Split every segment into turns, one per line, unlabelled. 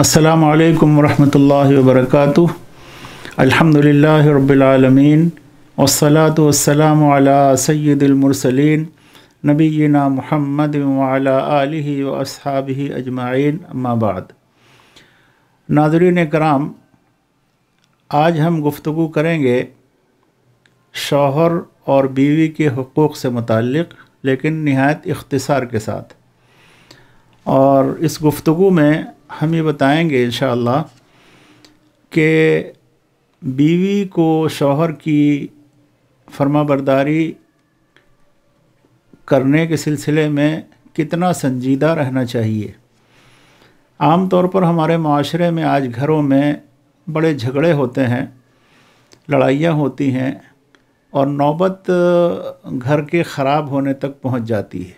अस्सलाम वालेकुम रहमतुल्लाहि व बरकातुहू अल्हम्दुलिल्लाहि रब्बिल आलमीन वस्सलातु वस्सलामु अला सय्यिदिल मुरसलीन नबीना मुहम्मद व अला आलिहि व अस्हाबिहि अजमाइन अम्मा बाद नाजरीन कराम आज हम गुफ्तु करेंगे शौहर और बीवी के हकूक़ से मुतक़ लेकिन नहायत इख्तसार के साथ और इस गुफ्तु में हम ये बताएंगे इन कि बीवी को शौहर की फर्माबरदारी करने के सिलसिले में कितना संजीदा रहना चाहिए आम तौर पर हमारे माशरे में आज घरों में बड़े झगड़े होते हैं लड़ाइयाँ होती हैं और नौबत घर के ख़राब होने तक पहुँच जाती है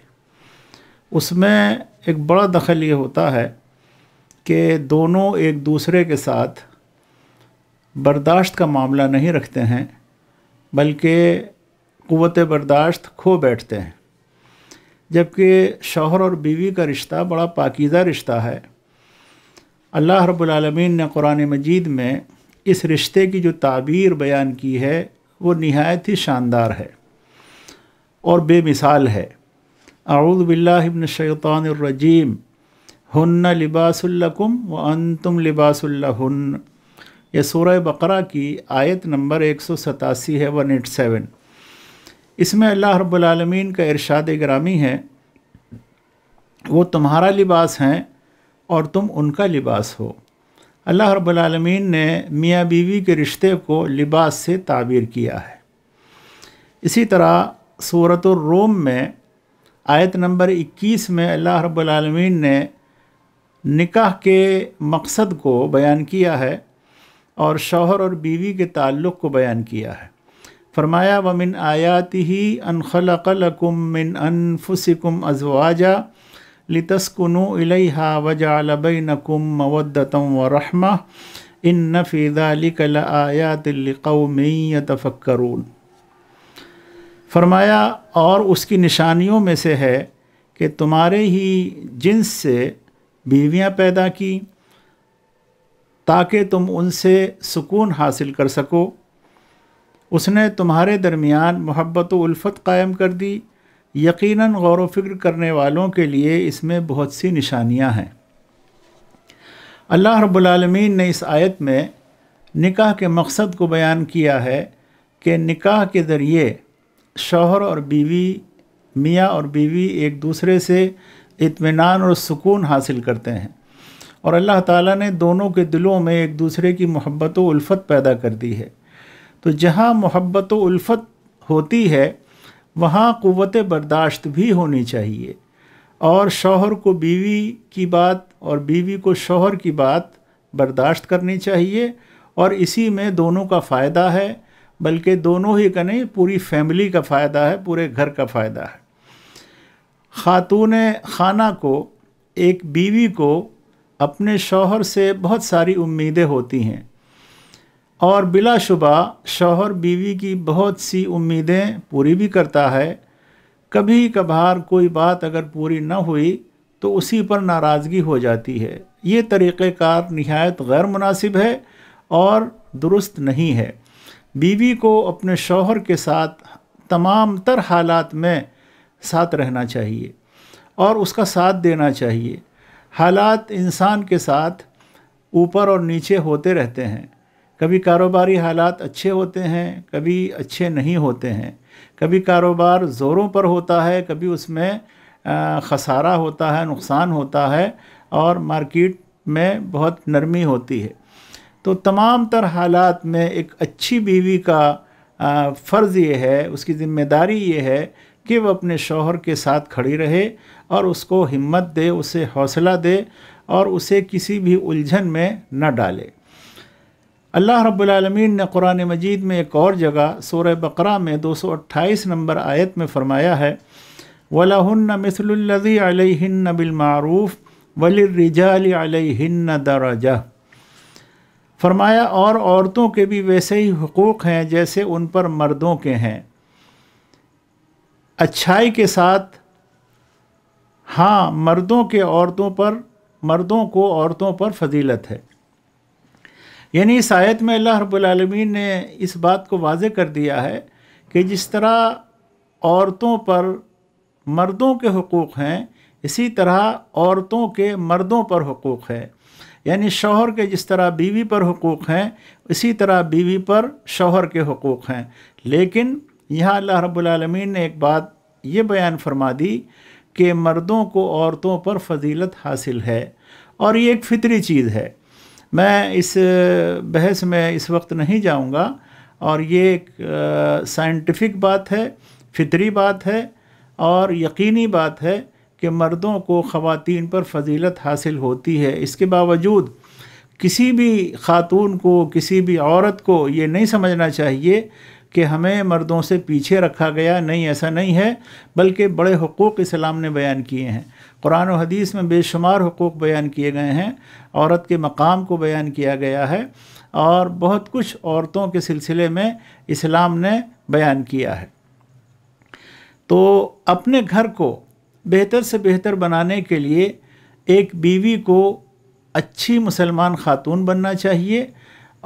उसमें एक बड़ा दखल ये होता है कि दोनों एक दूसरे के साथ बर्दाश्त का मामला नहीं रखते हैं बल्कि क़वत बर्दाश्त खो बैठते हैं जबकि शोहर और बीवी का रिश्ता बड़ा पाकिज़ा रिश्ता है अल्लाह रब्लमीन ने कुरान मजीद में इस रिश्ते की जो ताबीर बयान की है वो नहायत ही शानदार है और बेमिसाल है शैतानरजीम हन्न लिबासम व तुम लिबासन यह सूरह बकरा की आयत नंबर एक सौ सतासी है वन एट सेवन इसमें अल्लाह रबालमीन का इरशाद ग्रामी है वो तुम्हारा लिबास हैं और तुम उनका लिबास हो अल्लाह रब्लम ने मियाँ बीवी के रिश्ते को लिबास से ताबीर किया है इसी तरह सूरत रोम में आयत नंबर 21 में अल्लाह रब्लम ने निकाह के मकसद को बयान किया है और शौहर और बीवी के ताल्लुक़ को बयान किया है फरमाया वमिन आयात ही अनखलकलकुम मिन अनफुसिकुम अजवाजा लितस्कुनु इलैहा वजाल बैनकुम मवद्दतम व रहमा इन नफ़ीदालिकल आयातिलकौमियतफ़क्रून फरमाया और उसकी निशानियों में से है कि तुम्हारे ही जिन्स से बीवियां पैदा की ताकि तुम उनसे सुकून हासिल कर सको उसने तुम्हारे दरमियान मोहब्बत उल्फत कायम कर दी यकीनन गौर फिक्र करने वालों के लिए इसमें बहुत सी निशानियां हैं अल्लाह रब्बुल ने इस आयत में निकाह के मकसद को बयान किया है कि निकाह के ज़रिए शौहर और बीवी मियाँ और बीवी एक दूसरे से इत्मीनान और सुकून हासिल करते हैं और अल्लाह ताला ने दोनों के दिलों में एक दूसरे की मोहब्बत उल्फ़त पैदा कर दी है तो जहाँ मोहब्बत उल्फ़त होती है वहाँ क़वत बर्दाश्त भी होनी चाहिए और शौहर को बीवी की बात और बीवी को शौहर की बात बर्दाश्त करनी चाहिए और इसी में दोनों का फ़ायदा है बल्कि दोनों ही का नहीं पूरी फैमिली का फ़ायदा है पूरे घर का फ़ायदा है खातून खाना को एक बीवी को अपने शौहर से बहुत सारी उम्मीदें होती हैं और बिलाशुबा शौहर बीवी की बहुत सी उम्मीदें पूरी भी करता है कभी कभार कोई बात अगर पूरी ना हुई तो उसी पर नाराज़गी हो जाती है ये तरीक़ार नहायत गैर मुनासिब है और दुरुस्त नहीं है बीवी को अपने शौहर के साथ तमाम तर हालात में साथ रहना चाहिए और उसका साथ देना चाहिए हालात इंसान के साथ ऊपर और नीचे होते रहते हैं कभी कारोबारी हालात अच्छे होते हैं कभी अच्छे नहीं होते हैं कभी कारोबार ज़ोरों पर होता है कभी उसमें खसारा होता है नुकसान होता है और मार्केट में बहुत नरमी होती है तो तमाम तर हालात में एक अच्छी बीवी का फ़र्ज़ ये है उसकी ज़िम्मेदारी ये है कि वह अपने शौहर के साथ खड़ी रहे और उसको हिम्मत दे उसे हौसला दे और उसे किसी भी उलझन में न डाले अल्लाह रब्लमीन ने कुरान मजीद में एक और जगह सोर बकरा में 228 नंबर आयत में फ़रमाया है वलाहन्न मिसलजी अलहिन्न बिलमारूफ़ वलरजाल अलहिन्न दरजा फरमाया और औरतों के भी वैसे ही हकूक़ हैं जैसे उन पर मर्दों के हैं अच्छाई के साथ हाँ मर्दों के औरतों पर मर्दों को औरतों पर फजीलत है यानी इस आयत में अल्लाह रबालमीन ने इस बात को वाज कर दिया है कि जिस तरह औरतों पर मर्दों के हकूक़ हैं इसी तरह औरतों के मर्दों पर हकूक़ है यानी शोहर के जिस तरह बीवी पर हकूक़ हैं इसी तरह बीवी पर शोहर के हकूक़ हैं लेकिन यहाँ अल्लाह रब्लमीन ने एक बात ये बयान फरमा दी कि मर्दों को औरतों पर फजीलत हासिल है और ये एक फितरी चीज़ है मैं इस बहस में इस वक्त नहीं जाऊँगा और ये एक साइंटिफिक बात है फितरी बात है और यकीनी बात है कि मर्दों को ख़वान पर फजीलत हासिल होती है इसके बावजूद किसी भी ख़ातून को किसी भी औरत को ये नहीं समझना चाहिए कि हमें मर्दों से पीछे रखा गया नहीं ऐसा नहीं है बल्कि बड़े हकूक़ इस्लाम ने बयान किए हैं कुरान और हदीस में बेशुमार हकूक़ बयान किए गए हैं औरत के मकाम को बयान किया गया है और बहुत कुछ औरतों के सिलसिले में इस्लाम ने बयान किया है तो अपने घर को बेहतर से बेहतर बनाने के लिए एक बीवी को अच्छी मुसलमान खातून बनना चाहिए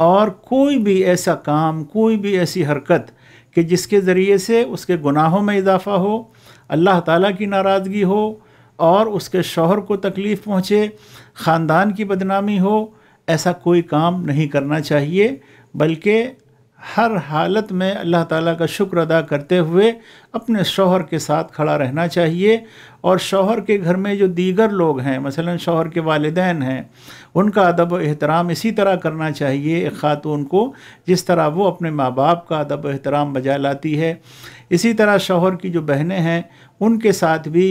और कोई भी ऐसा काम कोई भी ऐसी हरकत कि जिसके ज़रिए से उसके गुनाहों में इजाफ़ा हो अल्लाह ताला की नाराज़गी हो और उसके शोहर को तकलीफ़ पहुँचे ख़ानदान की बदनामी हो ऐसा कोई काम नहीं करना चाहिए बल्कि हर हालत में अल्लाह ताला का शुक्र अदा करते हुए अपने शोहर के साथ खड़ा रहना चाहिए और शौहर के घर में जो दीगर लोग हैं मसलन शौहर के वालदेन हैं उनका अदब एहतराम इसी तरह करना चाहिए एक ख़ातून को जिस तरह वो अपने माँ बाप का अदब एहतराम बजा लाती है इसी तरह शौहर की जो बहनें हैं उनके साथ भी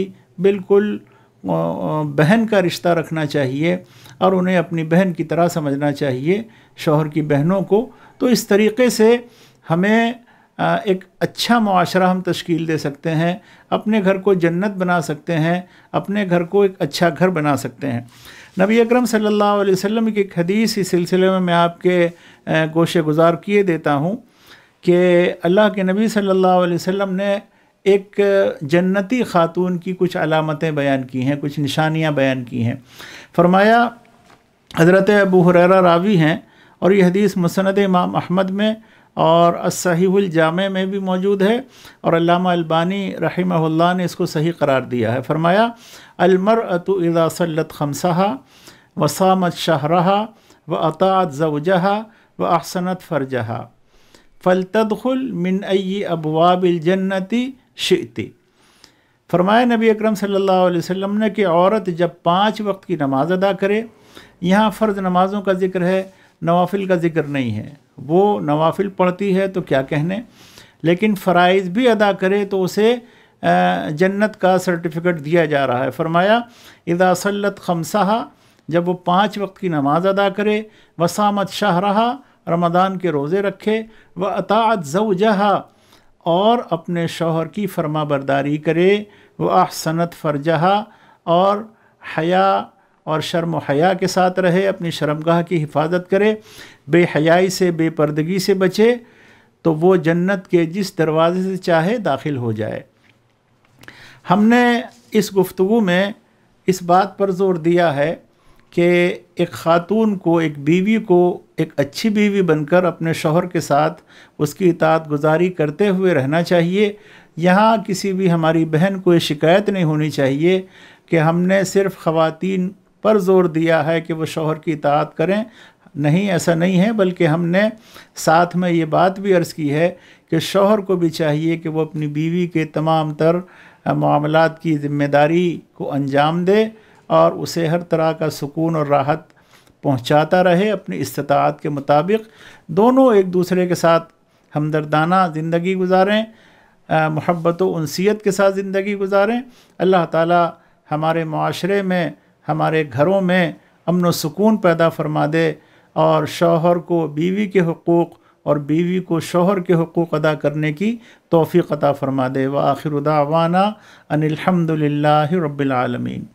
बिल्कुल बहन का रिश्ता रखना चाहिए और उन्हें अपनी बहन की तरह समझना चाहिए शौहर की बहनों को तो इस तरीके से हमें एक अच्छा माशरा हम तश्कील दे सकते हैं अपने घर को जन्नत बना सकते हैं अपने घर को एक अच्छा घर बना सकते हैं नबी अकरम सल्लल्लाहु अलैहि वसल्लम की हदीस इस सिलसिले में मैं आपके गोशे गुजार किए देता हूँ कि अल्लाह के नबी सल्लल्लाहु अलैहि वसल्लम ने एक जन्नती खातून की कुछ अलामतें बयान की हैं कुछ निशानियाँ बयान की हैं फरमाया हज़रत अबू हुररा रावी हैं और यह हदीस मुसंद इमाम अहमद में और सहीहुल में भी मौजूद है और अल्लामा रहीमल ने इसको सही करार दिया है फरमाया अलमर अतु खमसहा वसामत शाहरा व अतात जवजहा व अहसनत फ़र्जहा फ़लतदुल मिन अई अबवाबिलजन्नति शिती फरमाया नबी अक्रम सल्लल्लाहु ने कि औरत जब पाँच वक्त की नमाज़ अदा करे यहाँ फ़र्ज़ नमाज़ों का जिक्र है नवाफिल का जिक्र नहीं है वो नवाफिल पढ़ती है तो क्या कहने लेकिन फ़राइज़ भी अदा करे तो उसे जन्नत का सर्टिफिकेट दिया जा रहा है फरमाया इदासलत खमसहा जब वो पाँच वक्त की नमाज़ अदा करे वसामत शाह रहा रमदान के रोज़े रखे व अतात जहा और अपने शौहर की फरमा बरदारी करे वह सनत फ़रजहा और हया और शर्म हया के साथ रहे अपनी शर्मगाह की हिफाजत करे बेहयाई से बेपर्दगी से बचे तो वो जन्नत के जिस दरवाज़े से चाहे दाखिल हो जाए हमने इस गुफ्तु में इस बात पर ज़ोर दिया है कि एक ख़ातून को एक बीवी को एक अच्छी बीवी बनकर अपने शोहर के साथ उसकी इतात गुजारी करते हुए रहना चाहिए यहाँ किसी भी हमारी बहन को शिकायत नहीं होनी चाहिए कि हमने सिर्फ़ ख़वातीन पर जोर दिया है कि वो शोहर की इतात करें नहीं ऐसा नहीं है बल्कि हमने साथ में ये बात भी अर्ज़ की है कि शोहर को भी चाहिए कि वो अपनी बीवी के तमाम तर मामलात की ज़िम्मेदारी को अंजाम दे और उसे हर तरह का सुकून और राहत पहुंचाता रहे अपनी इस्तात के मुताबिक दोनों एक दूसरे के साथ हमदर्दाना ज़िंदगी गुजारें मोहब्बत उनसीत के साथ ज़िंदगी गुजारें अल्लाह ताला हमारे माशरे में हमारे घरों में अमन सुकून पैदा फरमा दे और शोहर को बीवी के हकूक़ और बीवी को शोहर के हकूक़ अदा करने की तोफ़ी अता फ़रमा दे व आखिर उदावाना अनिलहमदिल्ला रबालमीन